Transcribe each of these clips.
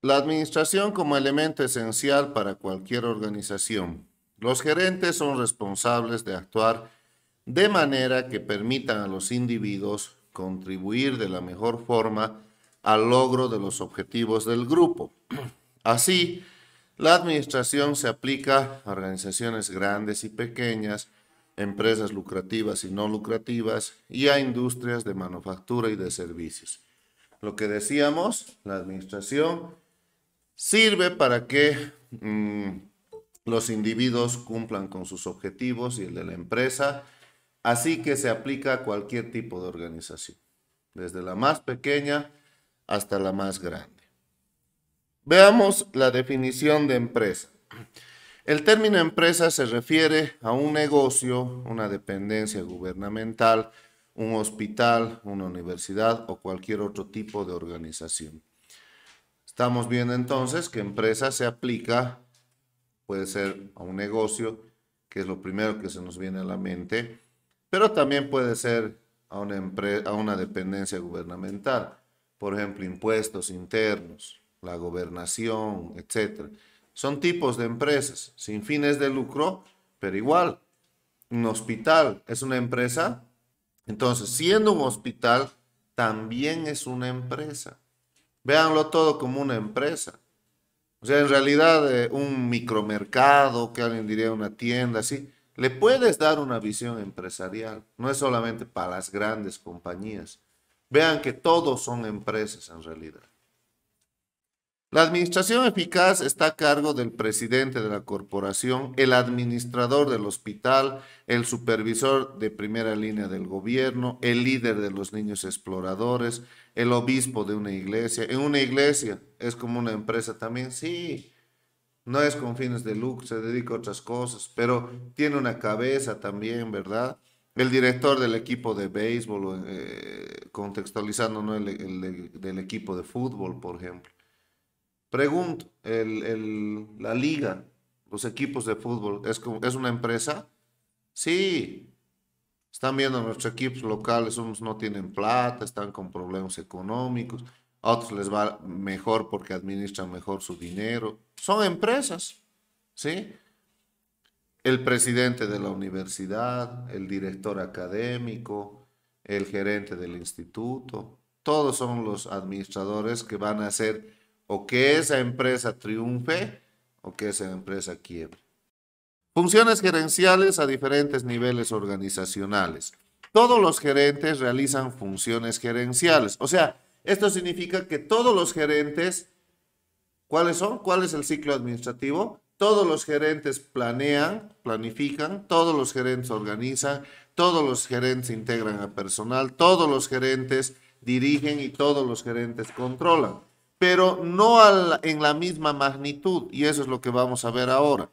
La administración como elemento esencial para cualquier organización. Los gerentes son responsables de actuar de manera que permitan a los individuos contribuir de la mejor forma al logro de los objetivos del grupo. Así, la administración se aplica a organizaciones grandes y pequeñas, empresas lucrativas y no lucrativas y a industrias de manufactura y de servicios. Lo que decíamos, la administración sirve para que mm, los individuos cumplan con sus objetivos y el de la empresa, así que se aplica a cualquier tipo de organización, desde la más pequeña hasta la más grande. Veamos la definición de empresa. El término empresa se refiere a un negocio, una dependencia gubernamental, un hospital, una universidad o cualquier otro tipo de organización. Estamos viendo entonces que empresa se aplica, puede ser a un negocio, que es lo primero que se nos viene a la mente, pero también puede ser a una, a una dependencia gubernamental por ejemplo, impuestos internos, la gobernación, etc. Son tipos de empresas sin fines de lucro, pero igual, un hospital es una empresa. Entonces, siendo un hospital, también es una empresa. Véanlo todo como una empresa. O sea, en realidad, eh, un micromercado, que alguien diría una tienda, así, le puedes dar una visión empresarial. No es solamente para las grandes compañías. Vean que todos son empresas en realidad. La administración eficaz está a cargo del presidente de la corporación, el administrador del hospital, el supervisor de primera línea del gobierno, el líder de los niños exploradores, el obispo de una iglesia. En una iglesia es como una empresa también, sí. No es con fines de lucro, se dedica a otras cosas, pero tiene una cabeza también, ¿verdad? El director del equipo de béisbol, eh, contextualizando el, equipo de fútbol, por ejemplo. Pregunto, la liga, los equipos de fútbol, ¿es, ¿es una empresa? Sí. Están viendo nuestros equipos locales, unos no tienen plata, están con problemas económicos, a otros les va mejor porque administran mejor su dinero. Son empresas, ¿sí? el presidente de la universidad, el director académico, el gerente del instituto, todos son los administradores que van a hacer o que esa empresa triunfe o que esa empresa quiebre. Funciones gerenciales a diferentes niveles organizacionales. Todos los gerentes realizan funciones gerenciales. O sea, esto significa que todos los gerentes, ¿cuáles son? ¿Cuál es el ciclo administrativo? todos los gerentes planean, planifican, todos los gerentes organizan, todos los gerentes integran a personal, todos los gerentes dirigen y todos los gerentes controlan, pero no en la misma magnitud y eso es lo que vamos a ver ahora.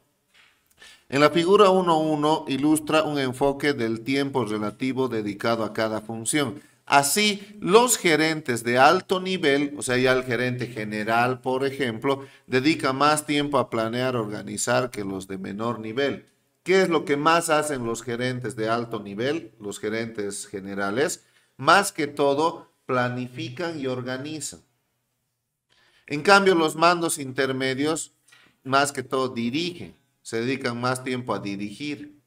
En la figura 1.1 ilustra un enfoque del tiempo relativo dedicado a cada función. Así, los gerentes de alto nivel, o sea, ya el gerente general, por ejemplo, dedica más tiempo a planear, organizar que los de menor nivel. ¿Qué es lo que más hacen los gerentes de alto nivel, los gerentes generales? Más que todo, planifican y organizan. En cambio, los mandos intermedios, más que todo, dirigen, se dedican más tiempo a dirigir,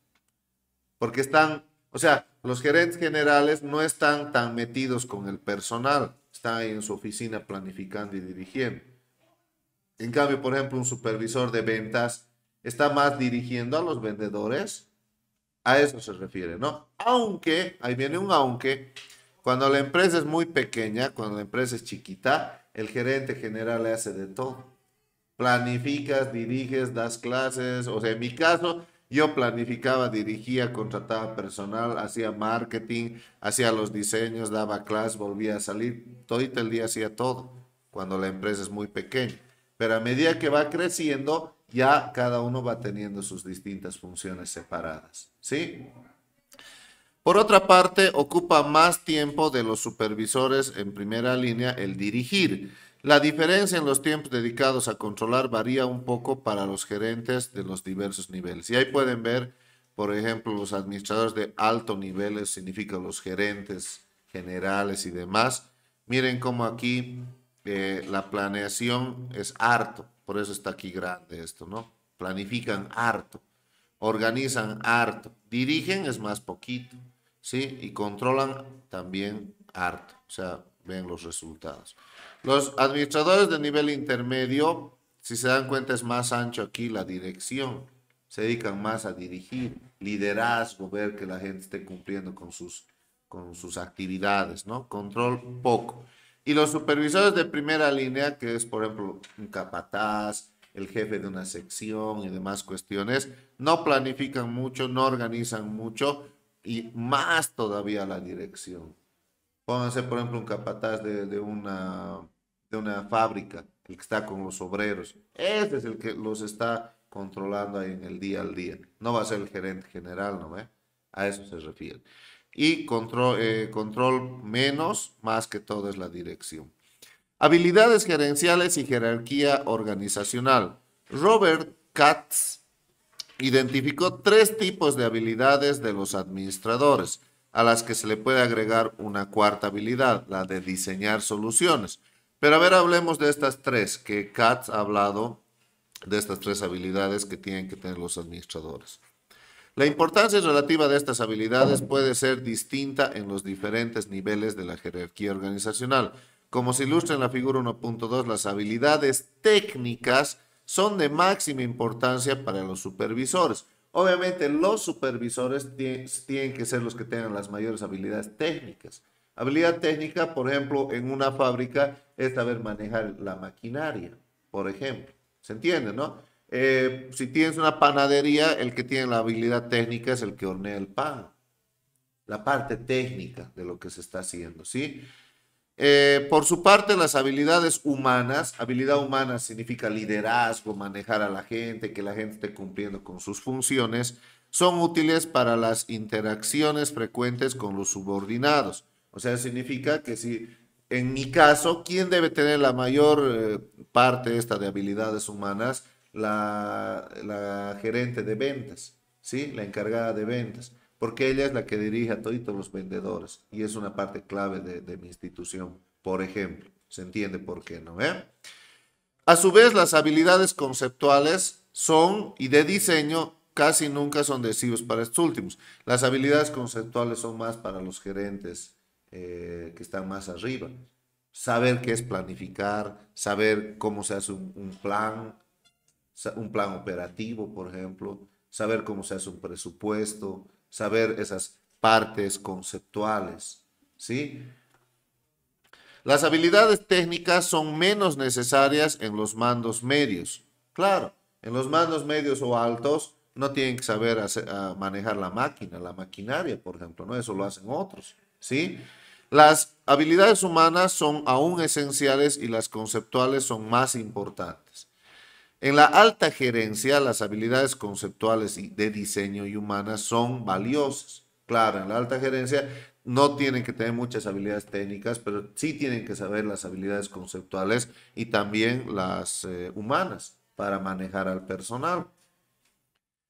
porque están o sea, los gerentes generales no están tan metidos con el personal, está ahí en su oficina planificando y dirigiendo. En cambio, por ejemplo, un supervisor de ventas está más dirigiendo a los vendedores. A eso se refiere, ¿no? Aunque, ahí viene un aunque, cuando la empresa es muy pequeña, cuando la empresa es chiquita, el gerente general le hace de todo. Planificas, diriges, das clases. O sea, en mi caso, yo planificaba, dirigía, contrataba personal, hacía marketing, hacía los diseños, daba clases, volvía a salir. Todo el día hacía todo, cuando la empresa es muy pequeña. Pero a medida que va creciendo, ya cada uno va teniendo sus distintas funciones separadas. ¿Sí? Por otra parte, ocupa más tiempo de los supervisores en primera línea el dirigir la diferencia en los tiempos dedicados a controlar varía un poco para los gerentes de los diversos niveles. Y ahí pueden ver, por ejemplo, los administradores de alto nivel, significa los gerentes generales y demás. Miren cómo aquí eh, la planeación es harto, por eso está aquí grande esto, ¿no? Planifican harto, organizan harto, dirigen es más poquito, ¿sí? Y controlan también harto, o sea, ven los resultados. Los administradores de nivel intermedio, si se dan cuenta, es más ancho aquí la dirección. Se dedican más a dirigir, liderazgo, ver que la gente esté cumpliendo con sus, con sus actividades, ¿no? Control poco. Y los supervisores de primera línea, que es por ejemplo un capataz, el jefe de una sección y demás cuestiones, no planifican mucho, no organizan mucho y más todavía la dirección. Pónganse, por ejemplo, un capataz de, una, fábrica, el que está con los obreros. Este es el que los está controlando ahí en el día al día. No va a ser el gerente general, ¿no ve? A eso se refiere. Y control, eh, control menos, más que todo es la dirección. Habilidades gerenciales y jerarquía organizacional. Robert Katz identificó tres tipos de habilidades de los administradores a las que se le puede agregar una cuarta habilidad, la de diseñar soluciones. Pero a ver, hablemos de estas tres, que Katz ha hablado de estas tres habilidades que tienen que tener los administradores. La importancia relativa de estas habilidades puede ser distinta en los diferentes niveles de la jerarquía organizacional. Como se ilustra en la figura 1.2, las habilidades técnicas son de máxima importancia para los supervisores, Obviamente los supervisores tienen que ser los que tengan las mayores habilidades técnicas. Habilidad técnica, por ejemplo, en una fábrica es saber manejar la maquinaria, por ejemplo. ¿Se entiende, no? Eh, si tienes una panadería, el que tiene la habilidad técnica es el que hornea el pan. La parte técnica de lo que se está haciendo, ¿sí? Eh, por su parte, las habilidades humanas, habilidad humana significa liderazgo, manejar a la gente, que la gente esté cumpliendo con sus funciones, son útiles para las interacciones frecuentes con los subordinados. O sea, significa que si en mi caso, ¿quién debe tener la mayor eh, parte esta de habilidades humanas? La, la gerente de ventas, ¿sí? La encargada de ventas porque ella es la que dirige a todos los vendedores y es una parte clave de, mi institución, por ejemplo. Se entiende por qué, ¿no? ¿Eh? A su vez, las habilidades conceptuales son y de diseño casi nunca son decisivos e para estos últimos. Las habilidades conceptuales son más para los gerentes eh, que están más arriba. Saber qué es planificar, saber cómo se hace un plan, un plan operativo, por ejemplo, saber cómo se hace un presupuesto, saber esas partes conceptuales, ¿sí? Las habilidades técnicas son menos necesarias en los mandos medios. Claro, en los mandos medios o altos no tienen que saber ah, manejar la máquina, la maquinaria, por ejemplo, ¿no? Eso lo hacen otros, ¿sí? Las habilidades humanas son aún esenciales y las conceptuales son más importantes. En la alta gerencia, las habilidades conceptuales y de diseño y humanas son valiosas. Claro, en la alta gerencia no tienen que tener muchas habilidades técnicas, pero sí tienen que saber las habilidades conceptuales y también las eh, humanas para manejar al personal.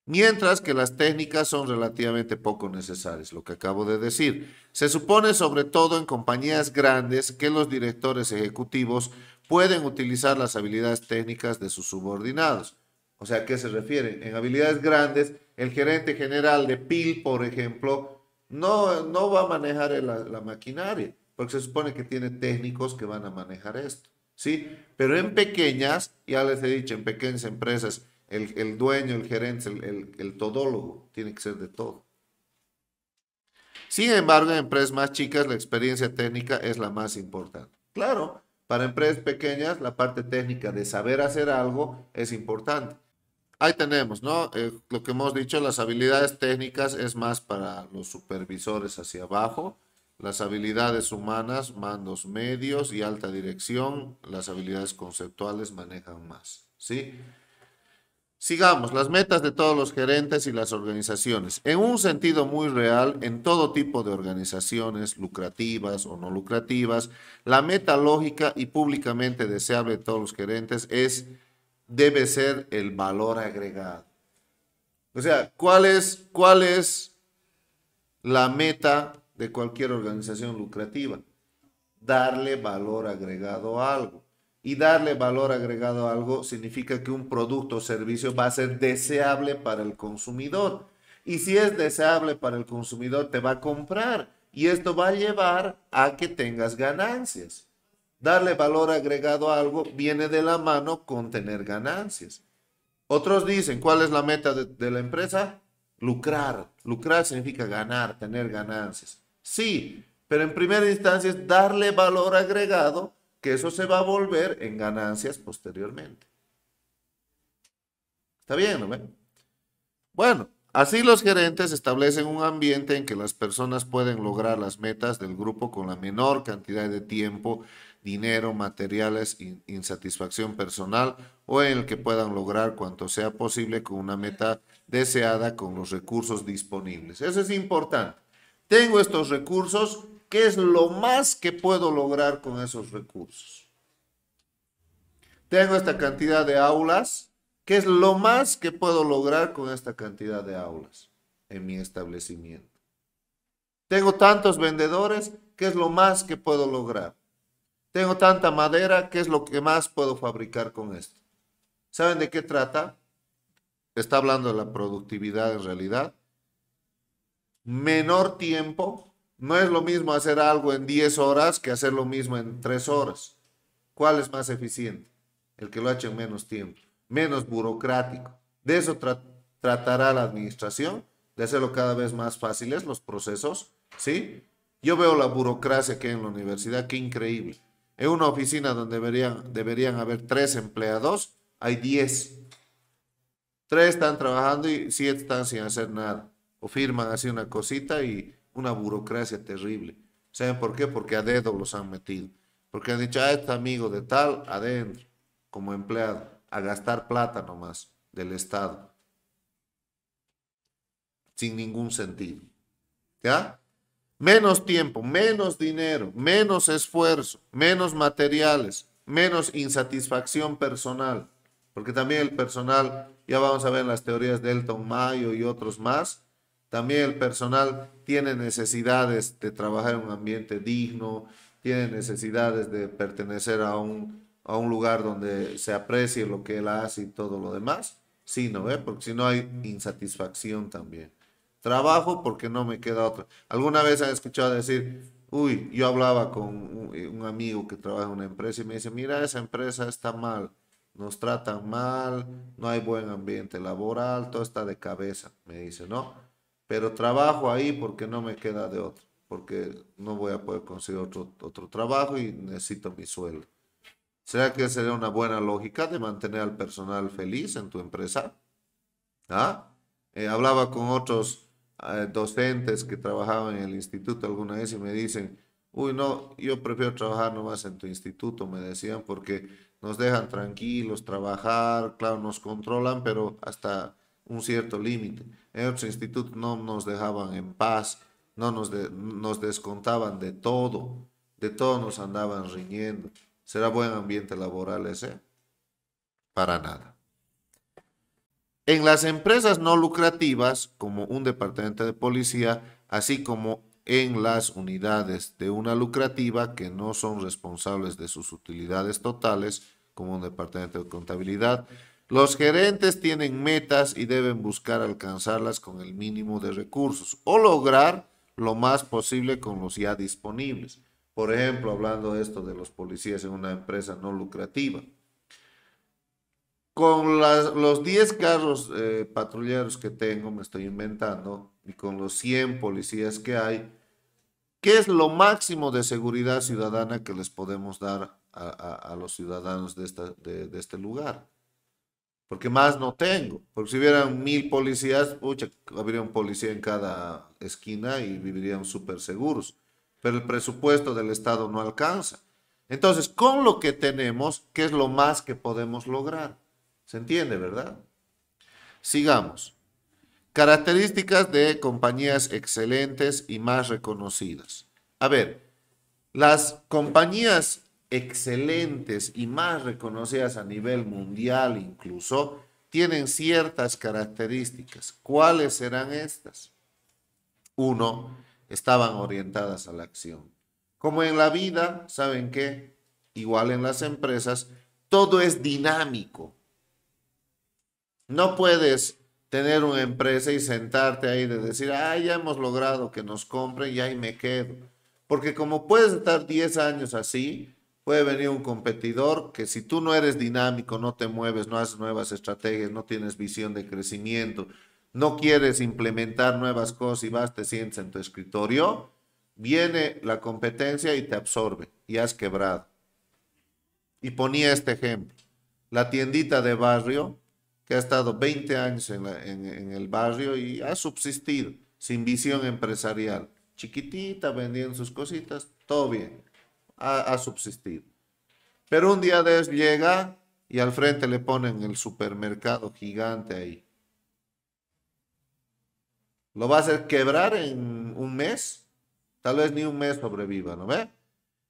Mientras que las técnicas son relativamente poco necesarias, lo que acabo de decir. Se supone sobre todo en compañías grandes que los directores ejecutivos pueden utilizar las habilidades técnicas de sus subordinados. O sea, ¿a qué se refiere? En habilidades grandes, el gerente general de PIL, por ejemplo, no, no va a manejar la, maquinaria, porque se supone que tiene técnicos que van a manejar esto. ¿sí? Pero en pequeñas, ya les he dicho, en pequeñas empresas, el, dueño, el gerente, el, el, todólogo, tiene que ser de todo. Sin embargo, en empresas más chicas, la experiencia técnica es la más importante. Claro, para empresas pequeñas, la parte técnica de saber hacer algo es importante. Ahí tenemos, ¿no? Eh, lo que hemos dicho, las habilidades técnicas es más para los supervisores hacia abajo, las habilidades humanas, mandos medios y alta dirección, las habilidades conceptuales manejan más, ¿sí? Sigamos, las metas de todos los gerentes y las organizaciones. En un sentido muy real, en todo tipo de organizaciones, lucrativas o no lucrativas, la meta lógica y públicamente deseable de todos los gerentes es, debe ser el valor agregado. O sea, ¿cuál es, cuál es la meta de cualquier organización lucrativa? Darle valor agregado a algo y darle valor agregado a algo significa que un producto o servicio va a ser deseable para el consumidor. Y si es deseable para el consumidor, te va a comprar. Y esto va a llevar a que tengas ganancias. Darle valor agregado a algo viene de la mano con tener ganancias. Otros dicen, ¿cuál es la meta de, la empresa? Lucrar. Lucrar significa ganar, tener ganancias. Sí, pero en primera instancia es darle valor agregado que eso se va a volver en ganancias posteriormente. ¿Está bien? ¿no? Bueno, así los gerentes establecen un ambiente en que las personas pueden lograr las metas del grupo con la menor cantidad de tiempo, dinero, materiales, insatisfacción personal o en el que puedan lograr cuanto sea posible con una meta deseada con los recursos disponibles. Eso es importante. Tengo estos recursos, qué es lo más que puedo lograr con esos recursos. Tengo esta cantidad de aulas, ¿qué es lo más que puedo lograr con esta cantidad de aulas en mi establecimiento? Tengo tantos vendedores, ¿qué es lo más que puedo lograr? Tengo tanta madera, ¿qué es lo que más puedo fabricar con esto? ¿Saben de qué trata? Está hablando de la productividad en realidad. Menor tiempo, no es lo mismo hacer algo en 10 horas que hacer lo mismo en 3 horas. ¿Cuál es más eficiente? El que lo ha en menos tiempo, menos burocrático. De eso tratará la administración, de hacerlo cada vez más fáciles los procesos, ¿sí? Yo veo la burocracia que hay en la universidad, qué increíble. En una oficina donde deberían, deberían haber tres empleados, hay 10. Tres están trabajando y siete están sin hacer nada. O firman así una cosita y una burocracia terrible. ¿Saben por qué? Porque a dedo los han metido. Porque han dicho, ah, este amigo de tal, adentro, como empleado, a gastar plata nomás del Estado. Sin ningún sentido. ¿Ya? Menos tiempo, menos dinero, menos esfuerzo, menos materiales, menos insatisfacción personal. Porque también el personal, ya vamos a ver las teorías de Elton Mayo y otros más, también el personal tiene necesidades de trabajar en un ambiente digno, tiene necesidades de pertenecer a un, a un lugar donde se aprecie lo que él hace y todo lo demás. sino ¿no? Eh? Porque si no hay insatisfacción también. Trabajo porque no me queda otra. ¿Alguna vez han escuchado decir, uy, yo hablaba con un, un amigo que trabaja en una empresa y me dice, mira, esa empresa está mal, nos tratan mal, no hay buen ambiente laboral, todo está de cabeza, me dice, ¿no? pero trabajo ahí porque no me queda de otro, porque no voy a poder conseguir otro, otro trabajo y necesito mi sueldo. ¿Será que sería una buena lógica de mantener al personal feliz en tu empresa? ¿Ah? Eh, hablaba con otros eh, docentes que trabajaban en el instituto alguna vez y me dicen, uy, no, yo prefiero trabajar nomás en tu instituto, me decían, porque nos dejan tranquilos, trabajar, claro, nos controlan, pero hasta un cierto límite. En otros institutos no nos dejaban en paz, no nos, nos descontaban de todo, de todo nos andaban riñendo. ¿Será buen ambiente laboral ese? Para nada. En las empresas no lucrativas, como un departamento de policía, así como en las unidades de una lucrativa que no son responsables de sus utilidades totales, como un departamento de contabilidad, los gerentes tienen metas y deben buscar alcanzarlas con el mínimo de recursos o lograr lo más posible con los ya disponibles. Por ejemplo, hablando de esto de los policías en una empresa no lucrativa. Con los 10 carros eh, patrulleros que tengo, me estoy inventando, y con los 100 policías que hay, ¿qué es lo máximo de seguridad ciudadana que les podemos dar a, los ciudadanos de este lugar? porque más no tengo. Porque si hubieran mil policías, habría un policía en cada esquina y vivirían súper seguros. Pero el presupuesto del Estado no alcanza. Entonces, con lo que tenemos, ¿qué es lo más que podemos lograr? ¿Se entiende, verdad? Sigamos. Características de compañías excelentes y más reconocidas. A ver, las compañías excelentes y más reconocidas a nivel mundial incluso, tienen ciertas características. ¿Cuáles serán estas? Uno, estaban orientadas a la acción. Como en la vida, ¿saben qué? Igual en las empresas, todo es dinámico. No puedes tener una empresa y sentarte ahí de decir, ah, ya hemos logrado que nos compren y ahí me quedo. Porque como puedes estar 10 años así, puede venir un competidor que si tú no eres dinámico, no te mueves, no haces nuevas estrategias, no tienes visión de crecimiento, no quieres implementar nuevas cosas y vas, te sientes en tu escritorio, viene la competencia y te absorbe y has quebrado. Y ponía este ejemplo, la tiendita de barrio que ha estado 20 años en, el barrio y ha subsistido sin visión empresarial, chiquitita, vendiendo sus cositas, todo bien a, subsistir. Pero un día de llega y al frente le ponen el supermercado gigante ahí. Lo va a hacer quebrar en un mes. Tal vez ni un mes sobreviva, ¿no ve?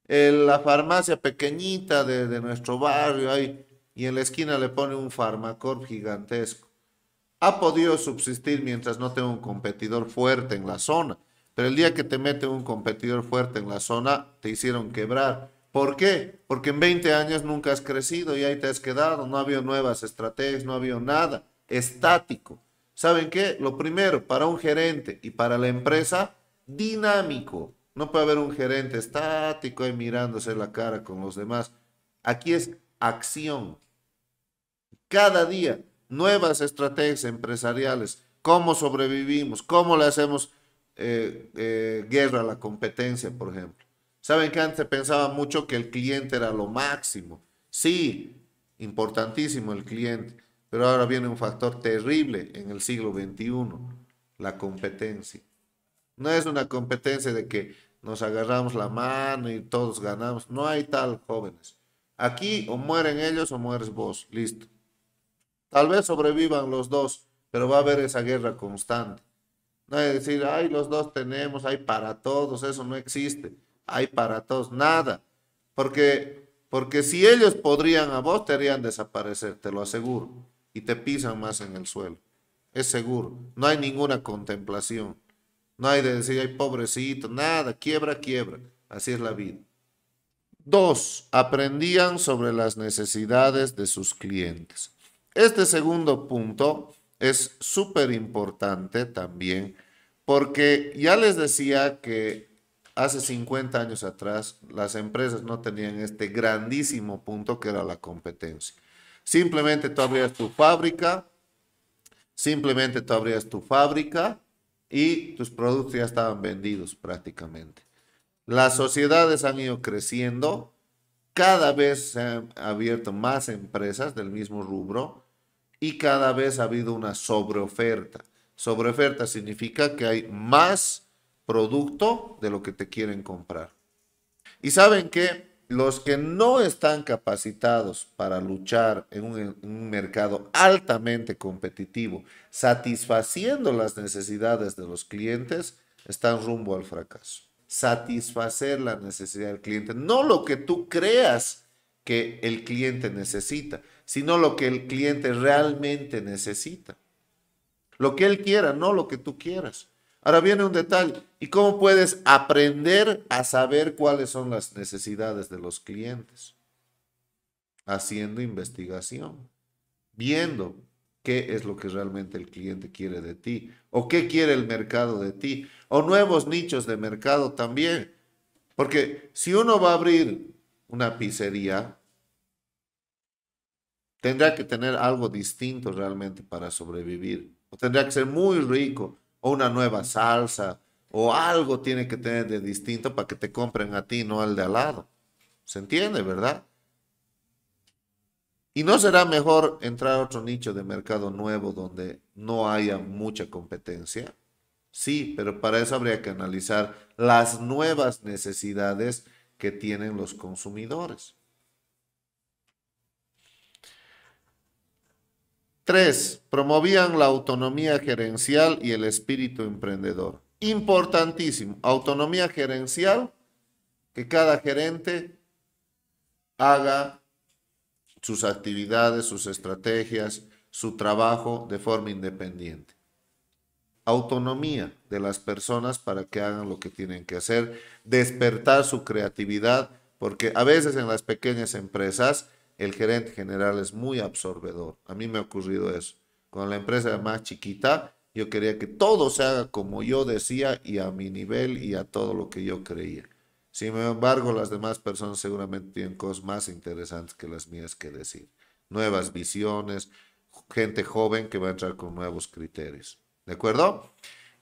En la farmacia pequeñita de, nuestro barrio ahí y en la esquina le pone un farmacorp gigantesco. Ha podido subsistir mientras no tenga un competidor fuerte en la zona. Pero el día que te mete un competidor fuerte en la zona, te hicieron quebrar. ¿Por qué? Porque en 20 años nunca has crecido y ahí te has quedado. No ha habido nuevas estrategias, no ha habido nada. Estático. ¿Saben qué? Lo primero, para un gerente y para la empresa, dinámico. No puede haber un gerente estático y mirándose la cara con los demás. Aquí es acción. Cada día, nuevas estrategias empresariales. ¿Cómo sobrevivimos? ¿Cómo le hacemos? Eh, eh, guerra a la competencia, por ejemplo. Saben que antes pensaba mucho que el cliente era lo máximo. Sí, importantísimo el cliente, pero ahora viene un factor terrible en el siglo XXI, la competencia. No es una competencia de que nos agarramos la mano y todos ganamos. No hay tal, jóvenes. Aquí o mueren ellos o mueres vos. Listo. Tal vez sobrevivan los dos, pero va a haber esa guerra constante. No hay decir, ay, los dos tenemos, hay para todos, eso no existe. Hay para todos, nada. Porque, porque si ellos podrían a vos, te harían desaparecer, te lo aseguro. Y te pisan más en el suelo. Es seguro. No hay ninguna contemplación. No hay de decir, ay, pobrecito, nada, quiebra, quiebra. Así es la vida. Dos, aprendían sobre las necesidades de sus clientes. Este segundo punto es súper importante también, porque ya les decía que hace 50 años atrás las empresas no tenían este grandísimo punto que era la competencia. Simplemente tú abrías tu fábrica, simplemente tú abrías tu fábrica y tus productos ya estaban vendidos prácticamente. Las sociedades han ido creciendo, cada vez se han abierto más empresas del mismo rubro y cada vez ha habido una sobreoferta. Sobreoferta significa que hay más producto de lo que te quieren comprar. Y saben que los que no están capacitados para luchar en un, mercado altamente competitivo, satisfaciendo las necesidades de los clientes, están rumbo al fracaso. Satisfacer la necesidad del cliente, no lo que tú creas que el cliente necesita, sino lo que el cliente realmente necesita. Lo que él quiera, no lo que tú quieras. Ahora viene un detalle. ¿Y cómo puedes aprender a saber cuáles son las necesidades de los clientes? Haciendo investigación, viendo qué es lo que realmente el cliente quiere de ti o qué quiere el mercado de ti o nuevos nichos de mercado también. Porque si uno va a abrir una pizzería, tendría que tener algo distinto realmente para sobrevivir. O tendría que ser muy rico, o una nueva salsa, o algo tiene que tener de distinto para que te compren a ti, no al de al lado. ¿Se entiende, verdad? ¿Y no será mejor entrar a otro nicho de mercado nuevo donde no haya mucha competencia? Sí, pero para eso habría que analizar las nuevas necesidades que tienen los consumidores. Tres, promovían la autonomía gerencial y el espíritu emprendedor. Importantísimo, autonomía gerencial, que cada gerente haga sus actividades, sus estrategias, su trabajo de forma independiente. Autonomía de las personas para que hagan lo que tienen que hacer, despertar su creatividad, porque a veces en las pequeñas empresas el gerente general es muy absorbedor. A mí me ha ocurrido eso. Con la empresa más chiquita, yo quería que todo se haga como yo decía y a mi nivel y a todo lo que yo creía. Sin embargo, las demás personas seguramente tienen cosas más interesantes que las mías que decir. Nuevas visiones, gente joven que va a entrar con nuevos criterios. ¿De acuerdo?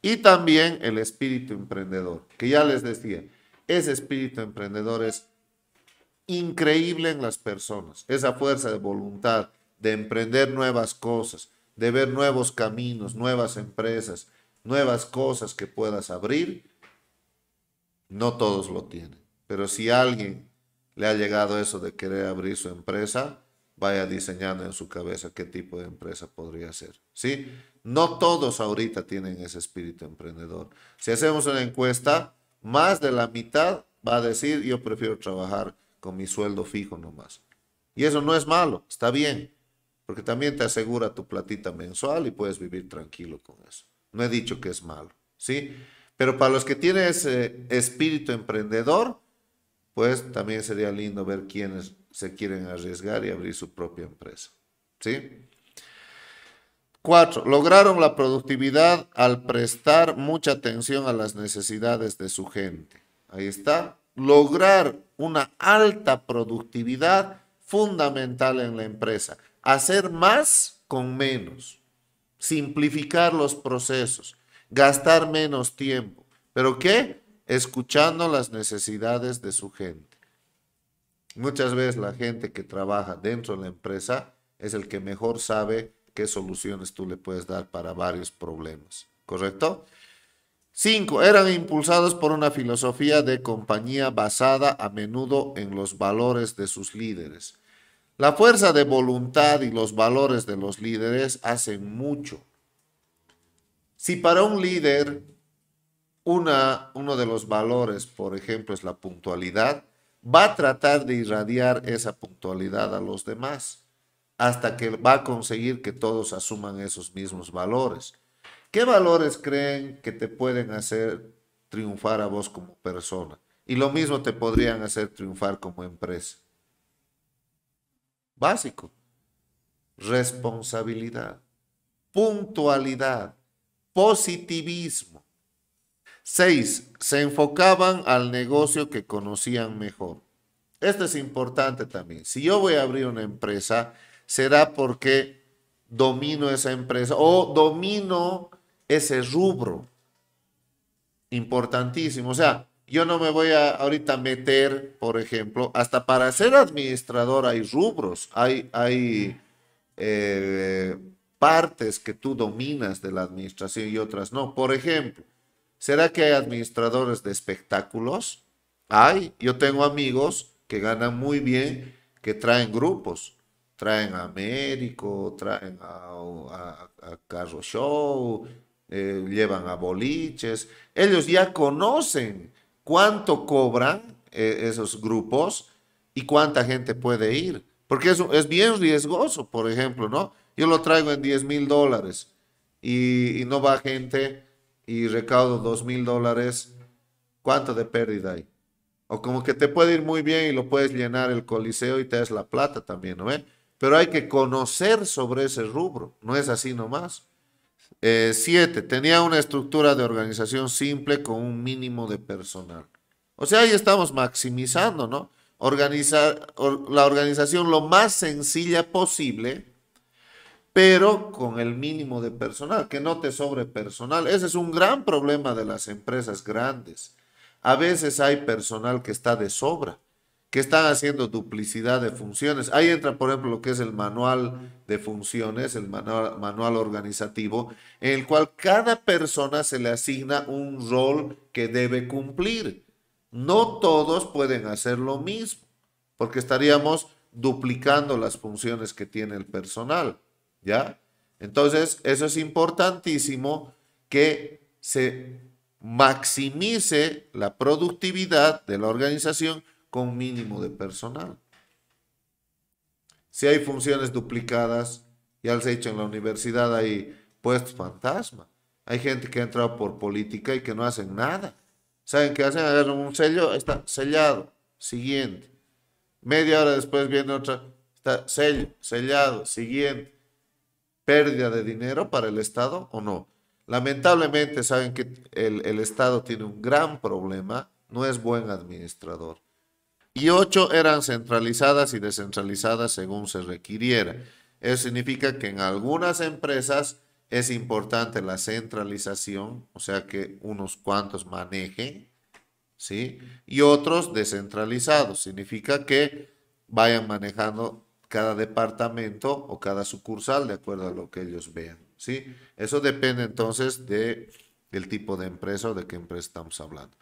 Y también el espíritu emprendedor, que ya les decía, ese espíritu emprendedor es increíble en las personas, esa fuerza de voluntad de emprender nuevas cosas, de ver nuevos caminos, nuevas empresas, nuevas cosas que puedas abrir, no todos lo tienen. Pero si alguien le ha llegado eso de querer abrir su empresa, vaya diseñando en su cabeza qué tipo de empresa podría ser. ¿sí? No todos ahorita tienen ese espíritu emprendedor. Si hacemos una encuesta, más de la mitad va a decir yo prefiero trabajar con mi sueldo fijo nomás. Y eso no es malo, está bien, porque también te asegura tu platita mensual y puedes vivir tranquilo con eso. No he dicho que es malo, ¿sí? Pero para los que tienen ese espíritu emprendedor, pues también sería lindo ver quiénes se quieren arriesgar y abrir su propia empresa, ¿sí? Cuatro, lograron la productividad al prestar mucha atención a las necesidades de su gente. Ahí está, lograr una alta productividad fundamental en la empresa. Hacer más con menos, simplificar los procesos, gastar menos tiempo. ¿Pero qué? Escuchando las necesidades de su gente. Muchas veces la gente que trabaja dentro de la empresa es el que mejor sabe qué soluciones tú le puedes dar para varios problemas, ¿correcto? Cinco, eran impulsados por una filosofía de compañía basada a menudo en los valores de sus líderes. La fuerza de voluntad y los valores de los líderes hacen mucho. Si para un líder uno de los valores, por ejemplo, es la puntualidad, va a tratar de irradiar esa puntualidad a los demás hasta que va a conseguir que todos asuman esos mismos valores. ¿Qué valores creen que te pueden hacer triunfar a vos como persona? Y lo mismo te podrían hacer triunfar como empresa. Básico. Responsabilidad, puntualidad, positivismo. Seis, se enfocaban al negocio que conocían mejor. Esto es importante también. Si yo voy a abrir una empresa, será porque domino esa empresa o domino ese rubro. Importantísimo. O sea, yo no me voy a ahorita meter, por ejemplo, hasta para ser administrador hay rubros, hay, hay eh, partes que tú dominas de la administración y otras no. Por ejemplo, ¿será que hay administradores de espectáculos? Hay, yo tengo amigos que ganan muy bien, que traen grupos. Traen a Américo, traen a, a Carro Show, eh, llevan a boliches, ellos ya conocen cuánto cobran eh, esos grupos y cuánta gente puede ir, porque eso es bien riesgoso, por ejemplo, ¿no? Yo lo traigo en 10 mil dólares y, no va gente y recaudo 2 mil dólares, ¿cuánto de pérdida hay? O como que te puede ir muy bien y lo puedes llenar el coliseo y te das la plata también, ¿no? Pero hay que conocer sobre ese rubro, no es así nomás. 7. Eh, tenía una estructura de organización simple con un mínimo de personal. O sea, ahí estamos maximizando, ¿no? Organizar, la organización lo más sencilla posible, pero con el mínimo de personal, que no te sobre personal. Ese es un gran problema de las empresas grandes. A veces hay personal que está de sobra que están haciendo duplicidad de funciones. Ahí entra, por ejemplo, lo que es el manual de funciones, el manual, manual, organizativo, en el cual cada persona se le asigna un rol que debe cumplir. No todos pueden hacer lo mismo, porque estaríamos duplicando las funciones que tiene el personal, ¿ya? Entonces, eso es importantísimo que se maximice la productividad de la organización con mínimo de personal. Si hay funciones duplicadas, ya les he dicho, en la universidad hay puestos fantasma. Hay gente que ha entrado por política y que no hacen nada. ¿Saben qué hacen? Agarran un sello, está sellado, siguiente. Media hora después viene otra, está sello, sellado, siguiente. Pérdida de dinero para el Estado o no. Lamentablemente saben que el, el Estado tiene un gran problema, no es buen administrador y ocho eran centralizadas y descentralizadas según se requiriera. Eso significa que en algunas empresas es importante la centralización, o sea que unos cuantos manejen, ¿sí? Y otros descentralizados, significa que vayan manejando cada departamento o cada sucursal de acuerdo a lo que ellos vean, ¿sí? Eso depende entonces de, del tipo de empresa o de qué empresa estamos hablando.